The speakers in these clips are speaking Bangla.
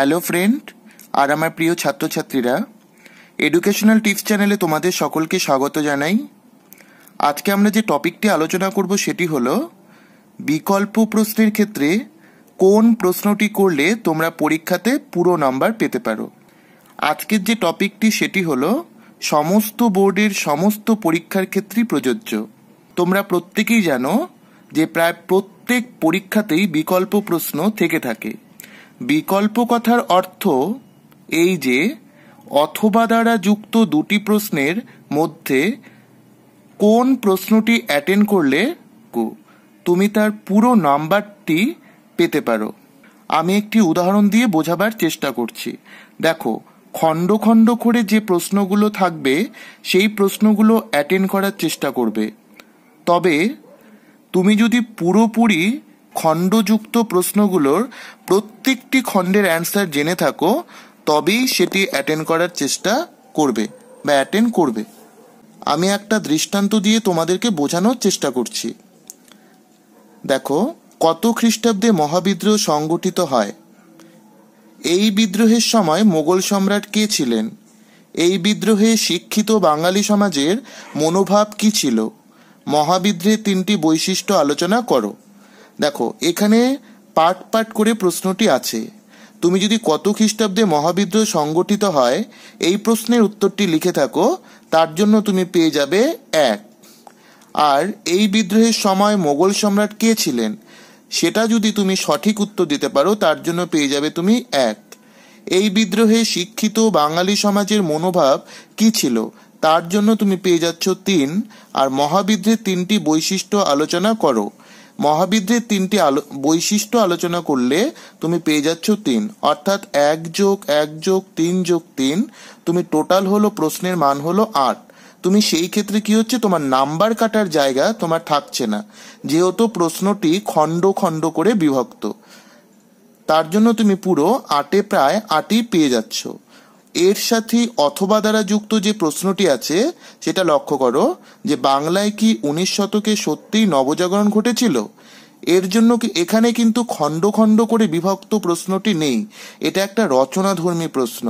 হ্যালো ফ্রেন্ড আর আমার প্রিয় ছাত্রছাত্রীরা এডুকেশনাল টিপস চ্যানেলে তোমাদের সকলকে স্বাগত জানাই আজকে আমরা যে টপিকটি আলোচনা করব সেটি হল বিকল্প প্রশ্নের ক্ষেত্রে কোন প্রশ্নটি করলে তোমরা পরীক্ষাতে পুরো নাম্বার পেতে পারো আজকের যে টপিকটি সেটি হল সমস্ত বোর্ডের সমস্ত পরীক্ষার ক্ষেত্রেই প্রযোজ্য তোমরা প্রত্যেকেই জানো যে প্রায় প্রত্যেক পরীক্ষাতেই বিকল্প প্রশ্ন থেকে থাকে বিকল্প কথার অর্থ এই যে অথবা দ্বারা যুক্ত দুটি প্রশ্নের মধ্যে কোন প্রশ্নটি অ্যাটেন্ড করলে তুমি তার পুরো নাম্বারটি পেতে পারো আমি একটি উদাহরণ দিয়ে বোঝাবার চেষ্টা করছি দেখো খণ্ড খণ্ড করে যে প্রশ্নগুলো থাকবে সেই প্রশ্নগুলো অ্যাটেন্ড করার চেষ্টা করবে তবে তুমি যদি পুরোপুরি খণ্ডযুক্ত প্রশ্নগুলোর প্রত্যেকটি খণ্ডের অ্যান্সার জেনে থাকো তবেই সেটি অ্যাটেন্ড করার চেষ্টা করবে বা অ্যাটেন্ড করবে আমি একটা দৃষ্টান্ত দিয়ে তোমাদেরকে বোঝানোর চেষ্টা করছি দেখো কত খ্রিস্টাব্দে মহাবিদ্রোহ সংগঠিত হয় এই বিদ্রোহের সময় মোগল সম্রাট কে ছিলেন এই বিদ্রোহে শিক্ষিত বাঙালি সমাজের মনোভাব কি ছিল মহাবিদ্রোহের তিনটি বৈশিষ্ট্য আলোচনা করো দেখো এখানে পার্ট পার্ট করে প্রশ্নটি আছে তুমি যদি কত খ্রিস্টাব্দে মহাবিদ্রোহ সংগঠিত হয় এই প্রশ্নের উত্তরটি লিখে থাকো তার জন্য তুমি পেয়ে যাবে এক আর এই বিদ্রোহের সময় মোগল সম্রাট কে ছিলেন সেটা যদি তুমি সঠিক উত্তর দিতে পারো তার জন্য পেয়ে যাবে তুমি এক এই বিদ্রোহে শিক্ষিত বাঙালি সমাজের মনোভাব কি ছিল তার জন্য তুমি পেয়ে যাচ্ছ তিন আর মহাবিদ্রোহের তিনটি বৈশিষ্ট্য আলোচনা করো মহাবিদ্যের তিনটি আলো বৈশিষ্ট্য আলোচনা করলে তুমি পেয়ে যাচ্ছ তিন অর্থাৎ এক যোগ এক যোগ তিন যোগ তিন তুমি টোটাল হলো প্রশ্নের মান হলো আট তুমি সেই ক্ষেত্রে কি হচ্ছে তোমার নাম্বার কাটার জায়গা তোমার থাকছে না যেহেতু প্রশ্নটি খণ্ড খণ্ড করে বিভক্ত তার জন্য তুমি পুরো আটে প্রায় আটই পেয়ে যাচ্ছ এর সাথে অথবা দ্বারা যুক্ত যে প্রশ্নটি আছে সেটা লক্ষ্য করো যে বাংলায় কি উনিশ শতকে সত্যিই নবজাগরণ ঘটেছিল এর জন্য কি এখানে কিন্তু খণ্ড খণ্ড করে বিভক্ত প্রশ্নটি নেই এটা একটা রচনাধর্মী প্রশ্ন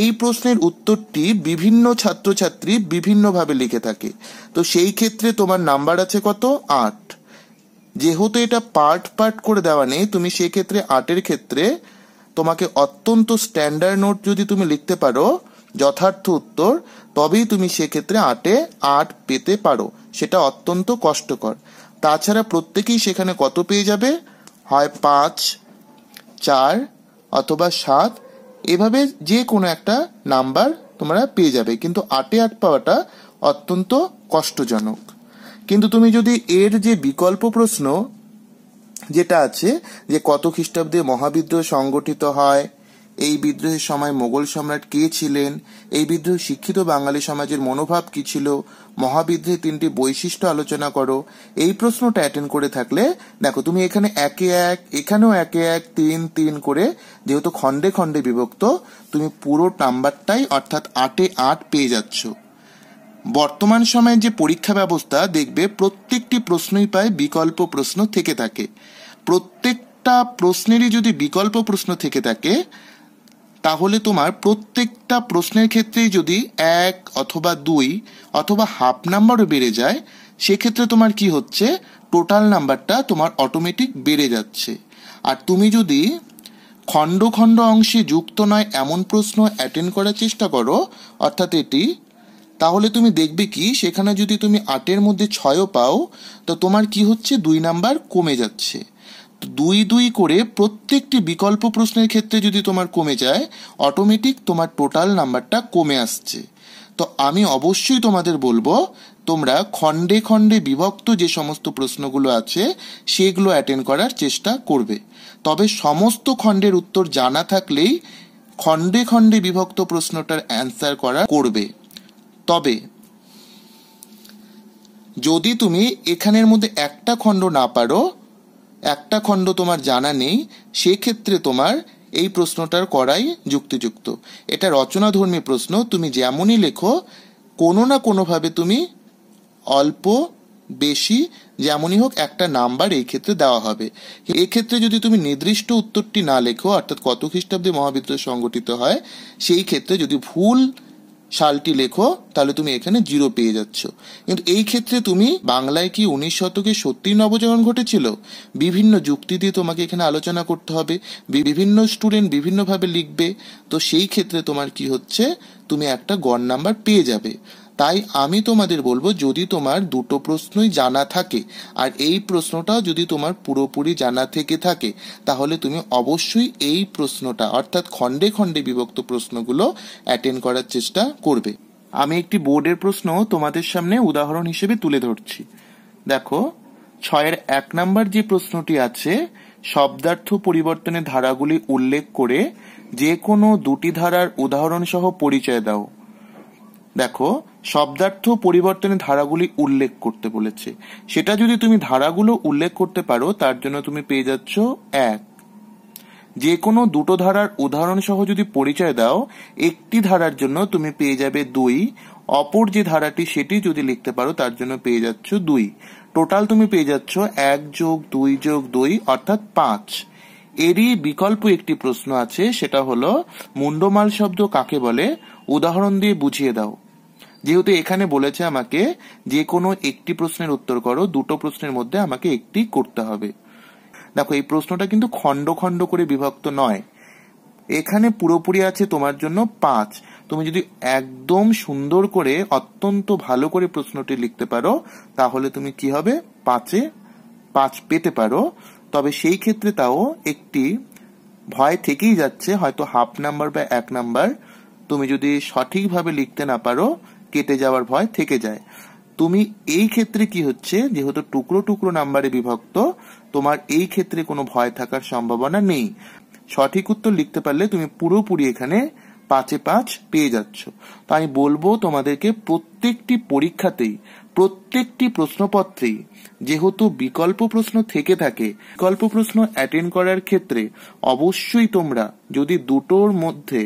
এই প্রশ্নের উত্তরটি বিভিন্ন ছাত্রছাত্রী বিভিন্নভাবে লিখে থাকে তো সেই ক্ষেত্রে তোমার নাম্বার আছে কত আট যেহেতু এটা পার্ট পার্ট করে দেওয়া নেই তুমি সেক্ষেত্রে আটের ক্ষেত্রে তোমাকে অত্যন্ত স্ট্যান্ডার্ড নোট যদি তুমি লিখতে পারো যথার্থ উত্তর তবেই তুমি সেক্ষেত্রে আটে আট পেতে পারো সেটা অত্যন্ত কষ্টকর তাছাড়া প্রত্যেকেই সেখানে কত পেয়ে যাবে হয় পাঁচ চার অথবা সাত এভাবে যে কোনো একটা নাম্বার তোমরা পেয়ে যাবে কিন্তু আটে আট পাওয়াটা অত্যন্ত কষ্টজনক কিন্তু তুমি যদি এর যে বিকল্প প্রশ্ন যেটা আছে যে কত খ্রিস্টাব্দে মহাবিদ্রোহ সংগঠিত হয় এই বিদ্রোহের সময় মোগল সম্রাট কে ছিলেন এই বিদ্রোহ শিক্ষিত বাঙালি সমাজের মনোভাব কি ছিল মহাবিদ্রোহের তিনটি বৈশিষ্ট্য আলোচনা করো এই প্রশ্নটা অ্যাটেন্ড করে থাকলে দেখো তুমি এখানে একে এক এখানেও একে এক তিন তিন করে যেহেতু খণ্ডে খণ্ডে বিভক্ত তুমি পুরো নাম্বারটাই অর্থাৎ আটে আট পেয়ে যাচ্ছ বর্তমান সময়ে যে পরীক্ষা ব্যবস্থা দেখবে প্রত্যেকটি প্রশ্নই পায় বিকল্প প্রশ্ন থেকে থাকে প্রত্যেকটা প্রশ্নেরই যদি বিকল্প প্রশ্ন থেকে থাকে তাহলে তোমার প্রত্যেকটা প্রশ্নের ক্ষেত্রেই যদি এক অথবা দুই অথবা হাফ নাম্বারও বেড়ে যায় সেক্ষেত্রে তোমার কি হচ্ছে টোটাল নাম্বারটা তোমার অটোমেটিক বেড়ে যাচ্ছে আর তুমি যদি খণ্ড খণ্ড অংশে যুক্ত নয় এমন প্রশ্ন অ্যাটেন্ড করার চেষ্টা করো অর্থাৎ এটি তাহলে তুমি দেখবে কি সেখানে যদি তুমি আটের মধ্যে ছয়ও পাও তো তোমার কি হচ্ছে দুই নাম্বার কমে যাচ্ছে দুই দুই করে প্রত্যেকটি বিকল্প প্রশ্নের ক্ষেত্রে যদি তোমার কমে যায় অটোমেটিক তোমার টোটাল নাম্বারটা কমে আসছে তো আমি অবশ্যই তোমাদের বলবো তোমরা খণ্ডে খণ্ডে বিভক্ত যে সমস্ত প্রশ্নগুলো আছে সেগুলো অ্যাটেন্ড করার চেষ্টা করবে তবে সমস্ত খণ্ডের উত্তর জানা থাকলেই খণ্ডে খণ্ডে বিভক্ত প্রশ্নটার অ্যান্সার করা করবে তবে যদি তুমি এখানের মধ্যে একটা খণ্ড না পারো একটা খণ্ড তোমার জানা নেই সেক্ষেত্রে তোমার এই প্রশ্নটার করাই যুক্তিযুক্ত এটা রচনাধর্মী প্রশ্ন তুমি যেমনই লেখো কোনো না কোনোভাবে তুমি অল্প বেশি যেমনই হোক একটা নাম্বার এই ক্ষেত্রে দেওয়া হবে এক্ষেত্রে যদি তুমি নির্দিষ্ট উত্তরটি না লেখো অর্থাৎ কত খ্রিস্টাব্দে মহাবিদ্রোহ সংগঠিত হয় সেই ক্ষেত্রে যদি ভুল সালটি লেখো তাহলে তুমি এখানে জিরো পেয়ে যাচ্ছ কিন্তু এই ক্ষেত্রে তুমি বাংলায় কি উনিশ শতকে সত্যিই নবজাগরণ ঘটেছিল বিভিন্ন যুক্তি দিয়ে তোমাকে এখানে আলোচনা করতে হবে বিভিন্ন স্টুডেন্ট বিভিন্নভাবে লিখবে তো সেই ক্ষেত্রে তোমার কি হচ্ছে তুমি একটা গড় নাম্বার পেয়ে যাবে তাই আমি তোমাদের বলবো যদি তোমার দুটো প্রশ্নই জানা থাকে আর এই প্রশ্নটা যদি তোমার পুরোপুরি জানা থেকে থাকে তাহলে তুমি অবশ্যই এই প্রশ্নটা অর্থাৎ খণ্ডে খণ্ডে বিভক্ত প্রশ্নগুলো অ্যাটেন্ড করার চেষ্টা করবে আমি একটি বোর্ডের প্রশ্ন তোমাদের সামনে উদাহরণ হিসেবে তুলে ধরছি দেখো ছয়ের এক নাম্বার যে প্রশ্নটি আছে শব্দার্থ পরিবর্তনের ধারাগুলি উল্লেখ করে যে কোনো দুটি ধারার উদাহরণ সহ পরিচয় দাও দেখো শব্দার্থ পরিবর্তনের ধারাগুলি উল্লেখ করতে বলেছে সেটা যদি তুমি ধারাগুলো উল্লেখ করতে পারো তার জন্য তুমি পেয়ে যাচ্ছ এক যে কোনো দুটো ধারার উদাহরণ সহ যদি পরিচয় দাও একটি ধারার জন্য তুমি পেয়ে যাবে দুই অপর যে ধারাটি সেটি যদি লিখতে পারো তার জন্য পেয়ে যাচ্ছ দুই টোটাল তুমি পেয়ে যাচ্ছ এক যোগ দুই যোগ দুই অর্থাৎ পাঁচ এরই বিকল্প একটি প্রশ্ন আছে সেটা হলো মুন্ডমাল শব্দ কাকে বলে উদাহরণ দিয়ে বুঝিয়ে দাও যেহেতু এখানে বলেছে আমাকে যে কোনো একটি প্রশ্নের উত্তর করো দুটো প্রশ্নের মধ্যে আমাকে একটি করতে হবে দেখো এই প্রশ্নটা কিন্তু খণ্ড খণ্ড করে বিভক্ত নয় এখানে পুরোপুরি আছে তোমার জন্য পাঁচ তুমি যদি একদম সুন্দর করে অত্যন্ত ভালো করে প্রশ্নটি লিখতে পারো তাহলে তুমি কি হবে পাঁচে পাঁচ পেতে পারো তবে সেই ক্ষেত্রে তাও একটি ভয় থেকেই যাচ্ছে হয়তো হাফ নাম্বার বা এক নাম্বার তুমি যদি সঠিকভাবে লিখতে না পারো কেটে যাওয়ার ভয় থেকে যায় তুমি এই ক্ষেত্রে কি হচ্ছে যেহেতু টুকরো টুকরো নাম্বারে বিভক্ত তোমার এই ক্ষেত্রে কোনো ভয় থাকার সম্ভাবনা নেই সঠিক উত্তর লিখতে পারলে তুমি পুরোপুরি এখানে পাঁচে পাঁচ পেয়ে যাচ্ছ তো আমি বলবো তোমাদেরকে প্রত্যেকটি পরীক্ষাতেই প্রত্যেকটি প্রশ্নপত্রেই যেহেতু বিকল্প প্রশ্ন থেকে থাকে বিকল্প প্রশ্ন অ্যাটেন্ড করার ক্ষেত্রে অবশ্যই তোমরা যদি দুটোর মধ্যে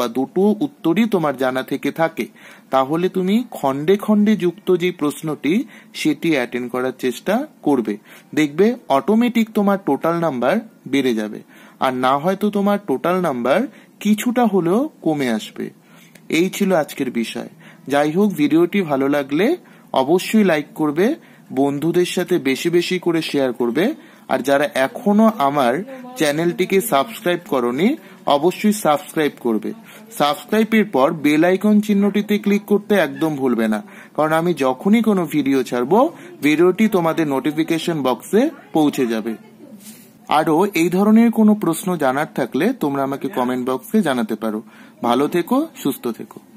বা দুটো উত্তরই তোমার জানা থেকে থাকে তাহলে তুমি খণ্ডে খণ্ডে যুক্ত যে প্রশ্নটি সেটি অ্যাটেন্ড করার চেষ্টা করবে দেখবে অটোমেটিক তোমার টোটাল নাম্বার বেড়ে যাবে আর না হয়তো তোমার টোটাল নাম্বার কিছুটা হলেও কমে আসবে এই ছিল আজকের বিষয় যাই হোক ভিডিওটি ভালো লাগলে অবশ্যই লাইক করবে বন্ধুদের সাথে বেশি বেশি করে শেয়ার করবে আর যারা এখনো আমার চ্যানেলটিকে সাবস্ক্রাইব করনি অবশ্যই সাবস্ক্রাইব করবে সাবস্ক্রাইবের পর বেল আইকন চিহ্নটিতে ক্লিক করতে একদম ভুলবে না কারণ আমি যখনই কোনো ভিডিও ছাড়বো ভিডিওটি তোমাদের নোটিফিকেশন বক্সে পৌঁছে যাবে আরও এই ধরনের কোনো প্রশ্ন জানার থাকলে তোমরা আমাকে কমেন্ট বক্সে জানাতে পারো ভালো থেকো সুস্থ থেকো